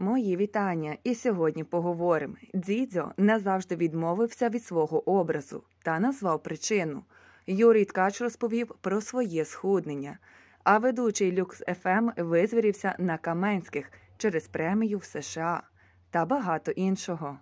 Мої вітання, і сьогодні поговоримо. Дзідзьо назавжди відмовився від свого образу та назвав причину. Юрій Ткач розповів про своє схуднення, а ведучий люкс ФМ ем визвірівся на Каменських через премію в США та багато іншого.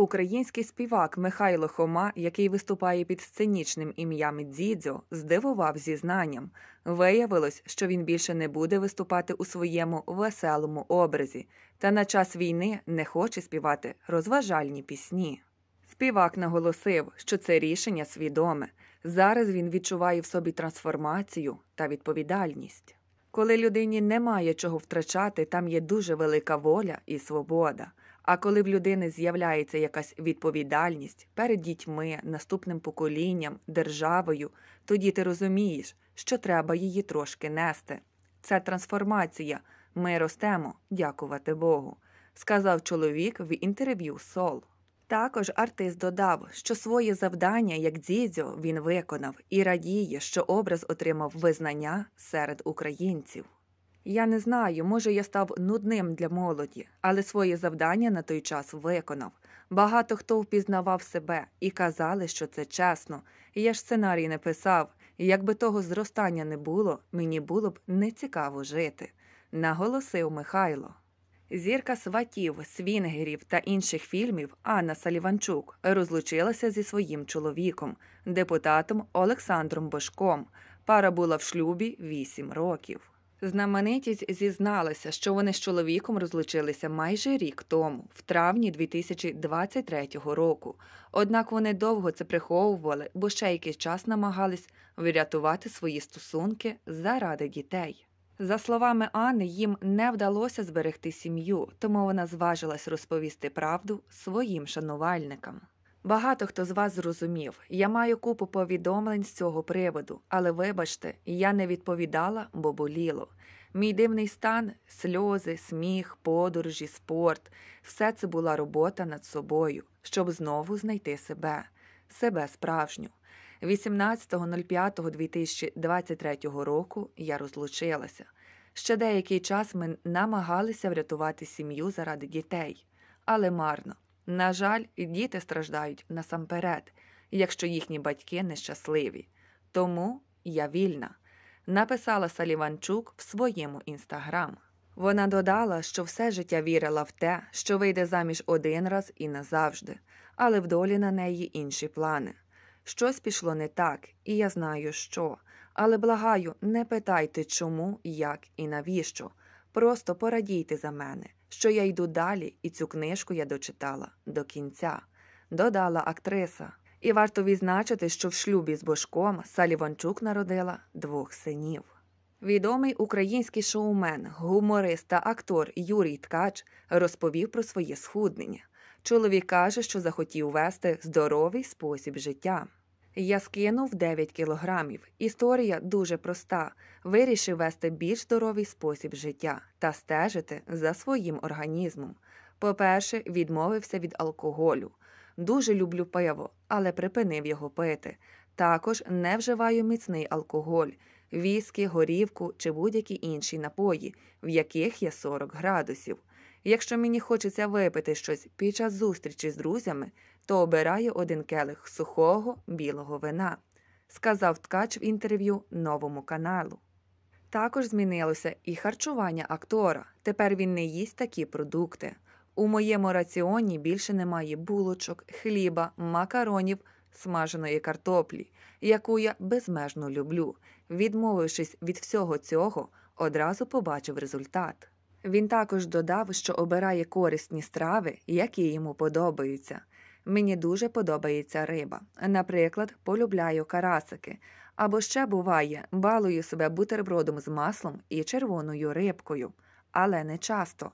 Український співак Михайло Хома, який виступає під сценічним ім'ям Дзідзьо, здивував зізнанням. Виявилось, що він більше не буде виступати у своєму веселому образі, та на час війни не хоче співати розважальні пісні. Співак наголосив, що це рішення свідоме. Зараз він відчуває в собі трансформацію та відповідальність. Коли людині немає чого втрачати, там є дуже велика воля і свобода. А коли в людини з'являється якась відповідальність перед дітьми, наступним поколінням, державою, тоді ти розумієш, що треба її трошки нести. Це трансформація. Ми ростемо, дякувати Богу, сказав чоловік в інтерв'ю Сол. Також артист додав, що своє завдання, як дідзьо, він виконав і радіє, що образ отримав визнання серед українців. Я не знаю, може, я став нудним для молоді, але своє завдання на той час виконав. Багато хто впізнавав себе і казали, що це чесно. Я ж сценарій не писав, якби того зростання не було, мені було б нецікаво жити, наголосив Михайло. Зірка сватів, свінгерів та інших фільмів Анна Саліванчук розлучилася зі своїм чоловіком, депутатом Олександром Бошком. Пара була в шлюбі 8 років. Знаменитість зізналася, що вони з чоловіком розлучилися майже рік тому, в травні 2023 року. Однак вони довго це приховували, бо ще якийсь час намагались врятувати свої стосунки заради дітей. За словами Анни, їм не вдалося зберегти сім'ю, тому вона зважилась розповісти правду своїм шанувальникам. Багато хто з вас зрозумів, я маю купу повідомлень з цього приводу, але вибачте, я не відповідала, бо боліло. Мій дивний стан, сльози, сміх, подорожі, спорт все це була робота над собою, щоб знову знайти себе, себе справжню. 18.05.2023 року я розлучилася. Ще деякий час ми намагалися врятувати сім'ю заради дітей, але марно. На жаль, діти страждають насамперед, якщо їхні батьки нещасливі. Тому я вільна, написала Саліванчук в своєму інстаграм. Вона додала, що все життя вірила в те, що вийде заміж один раз і назавжди, але в долі на неї інші плани. Щось пішло не так, і я знаю що, але благаю, не питайте, чому, як і навіщо. Просто порадійте за мене що я йду далі, і цю книжку я дочитала до кінця, додала актриса. І варто відзначити, що в шлюбі з Бошком Саліванчук народила двох синів. Відомий український шоумен, гуморист та актор Юрій Ткач розповів про своє схуднення. Чоловік каже, що захотів вести здоровий спосіб життя. Я скинув 9 кілограмів. Історія дуже проста. Вирішив вести більш здоровий спосіб життя та стежити за своїм організмом. По-перше, відмовився від алкоголю. Дуже люблю пиво, але припинив його пити. Також не вживаю міцний алкоголь, віскі, горівку чи будь-які інші напої, в яких є 40 градусів. Якщо мені хочеться випити щось під час зустрічі з друзями, то обираю один келих сухого білого вина, сказав ткач в інтерв'ю новому каналу. Також змінилося і харчування актора. Тепер він не їсть такі продукти. У моєму раціоні більше немає булочок, хліба, макаронів, смаженої картоплі, яку я безмежно люблю. Відмовившись від всього цього, одразу побачив результат. Він також додав, що обирає корисні страви, які йому подобаються. Мені дуже подобається риба. Наприклад, полюбляю карасики. Або ще буває, балую себе бутербродом з маслом і червоною рибкою, але не часто.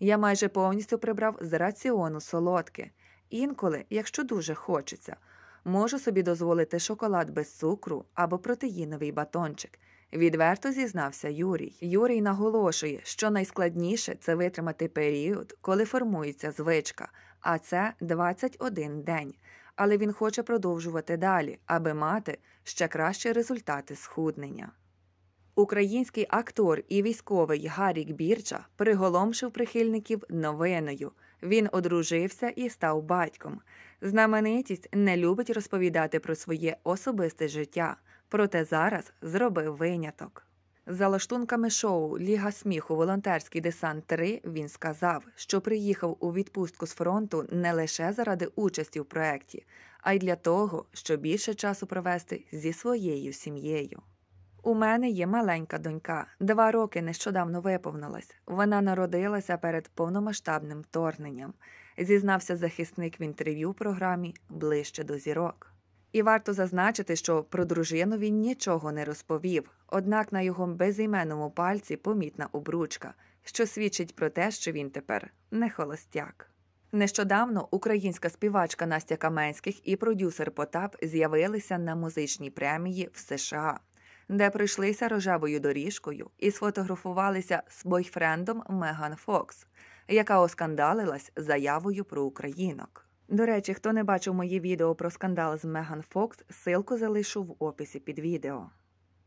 Я майже повністю прибрав з раціону солодке. Інколи, якщо дуже хочеться, можу собі дозволити шоколад без цукру або протеїновий батончик. Відверто зізнався Юрій. Юрій наголошує, що найскладніше це витримати період, коли формується звичка, а це 21 день. Але він хоче продовжувати далі, аби мати ще кращі результати схуднення. Український актор і військовий Гарік Бірча приголомшив прихильників новиною. Він одружився і став батьком. Знаменитість не любить розповідати про своє особисте життя проте зараз зробив виняток. За лаштунками шоу Ліга сміху, волонтерський десант 3 він сказав, що приїхав у відпустку з фронту не лише заради участі в проєкті, а й для того, щоб більше часу провести зі своєю сім'єю. У мене є маленька донька, два роки нещодавно виповнилась. Вона народилася перед повномасштабним вторгненням. Зізнався захисник в інтерв'ю програмі ближче до зірок. І варто зазначити, що про дружину він нічого не розповів, однак на його безіменному пальці помітна обручка, що свідчить про те, що він тепер не холостяк. Нещодавно українська співачка Настя Каменських і продюсер Потап з'явилися на музичній премії в США, де прийшлися рожевою доріжкою і сфотографувалися з бойфрендом Меган Фокс, яка оскандалилась заявою про українок. До речі, хто не бачив моє відео про скандал з Меган Фокс, силку залишу в описі під відео.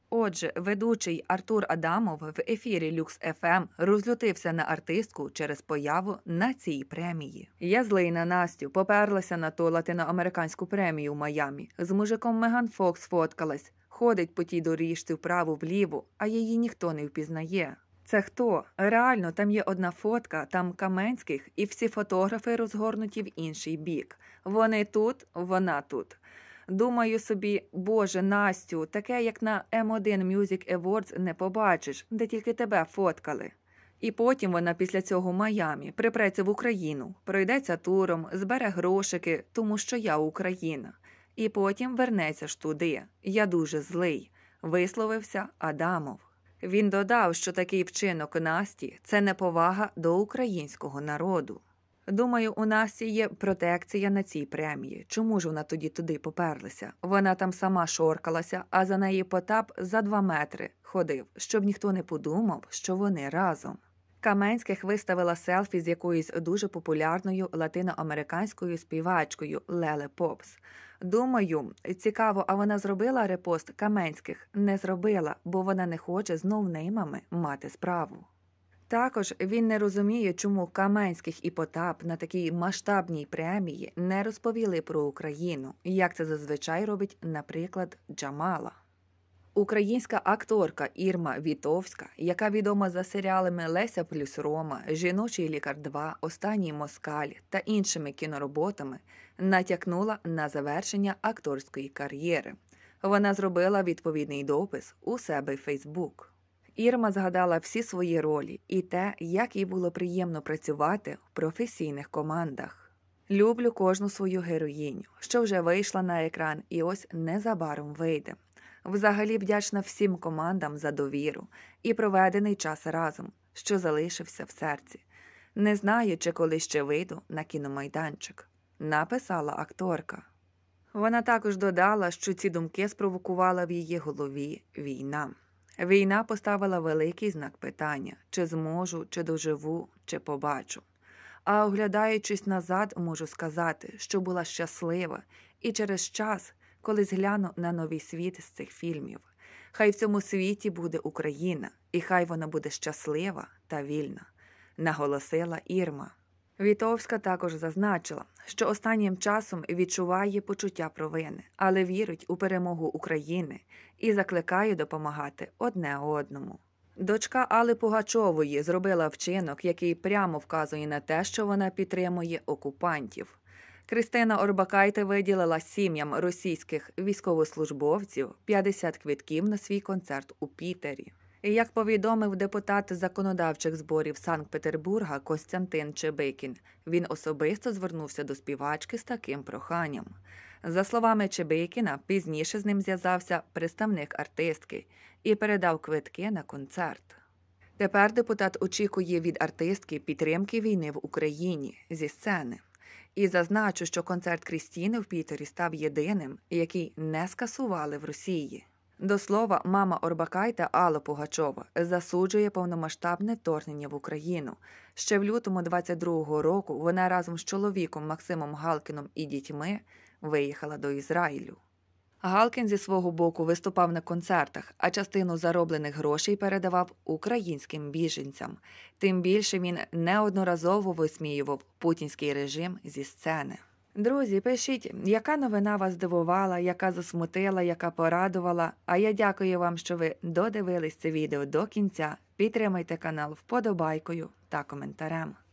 Отже, ведучий Артур Адамов в ефірі Люкс ФМ ем розлютився на артистку через появу на цій премії. Я злий на Настю поперлася на ту латиноамериканську премію в Майамі. З мужиком Меган Фокс фоткалась, ходить по тій доріжці вправу вліву, а її ніхто не впізнає. Це хто? Реально, там є одна фотка, там Каменських, і всі фотографи розгорнуті в інший бік. Вони тут, вона тут. Думаю собі, Боже, Настю, таке, як на M1 Music Awards не побачиш, де тільки тебе фоткали. І потім вона після цього в Майамі припреться в Україну, пройдеться туром, збере грошики, тому що я Україна. І потім вернеться ж туди. Я дуже злий. Висловився Адамов. Він додав, що такий вчинок Насті це неповага до українського народу. Думаю, у Насті є протекція на цій премії. Чому ж вона тоді туди поперлася? Вона там сама шоркалася, а за неї потап за два метри ходив, щоб ніхто не подумав, що вони разом. Каменських виставила селфі з якоюсь дуже популярною латиноамериканською співачкою Леле Попс. Думаю, цікаво, а вона зробила репост Каменських? Не зробила, бо вона не хоче з новнеймами мати справу. Також він не розуміє, чому Каменських і Потап на такій масштабній премії не розповіли про Україну, як це зазвичай робить, наприклад, Джамала. Українська акторка Ірма Вітовська, яка відома за серіалами Леся плюс Рома, Жіночий лікар 2», Останній Москаль та іншими кінороботами, натякнула на завершення акторської кар'єри. Вона зробила відповідний допис у себе в Фейсбук. Ірма згадала всі свої ролі і те, як їй було приємно працювати в професійних командах. Люблю кожну свою героїню, що вже вийшла на екран, і ось незабаром вийде. Взагалі вдячна всім командам за довіру і проведений час разом, що залишився в серці. Не знаю, чи коли ще вийду на кіномайданчик, написала акторка. Вона також додала, що ці думки спровокувала в її голові війна. Війна поставила великий знак питання: чи зможу, чи доживу, чи побачу. А оглядаючись назад, можу сказати, що була щаслива, і через час коли згляну на новий світ з цих фільмів. Хай в цьому світі буде Україна, і хай вона буде щаслива та вільна, наголосила Ірма. Вітовська також зазначила, що останнім часом відчуває почуття провини, але вірить у перемогу України і закликає допомагати одне одному. Дочка Али Пугачової зробила вчинок, який прямо вказує на те, що вона підтримує окупантів. Кристина Орбакайте виділила сім'ям російських військовослужбовців 50 квитків на свій концерт у Пітері. І Як повідомив депутат законодавчих зборів Санкт-Петербурга Костянтин Чебикін, він особисто звернувся до співачки з таким проханням. За словами Чебикіна, пізніше з ним зв'язався представник артистки і передав квитки на концерт. Тепер депутат очікує від артистки підтримки війни в Україні зі сцени. І зазначу, що концерт Крістіни в Пітері став єдиним, який не скасували в Росії. До слова, мама Орбакайта Алла Пугачова засуджує повномасштабне вторгнення в Україну. Ще в лютому 22-го року вона разом з чоловіком Максимом Галкіном і дітьми виїхала до Ізраїлю. Галкін зі свого боку виступав на концертах, а частину зароблених грошей передавав українським біженцям. Тим більше він неодноразово висміював путінський режим зі сцени. Друзі, пишіть, яка новина вас здивувала, яка засмутила, яка порадувала. А я дякую вам, що ви додивились це відео до кінця. Підтримайте канал вподобайкою та коментарем.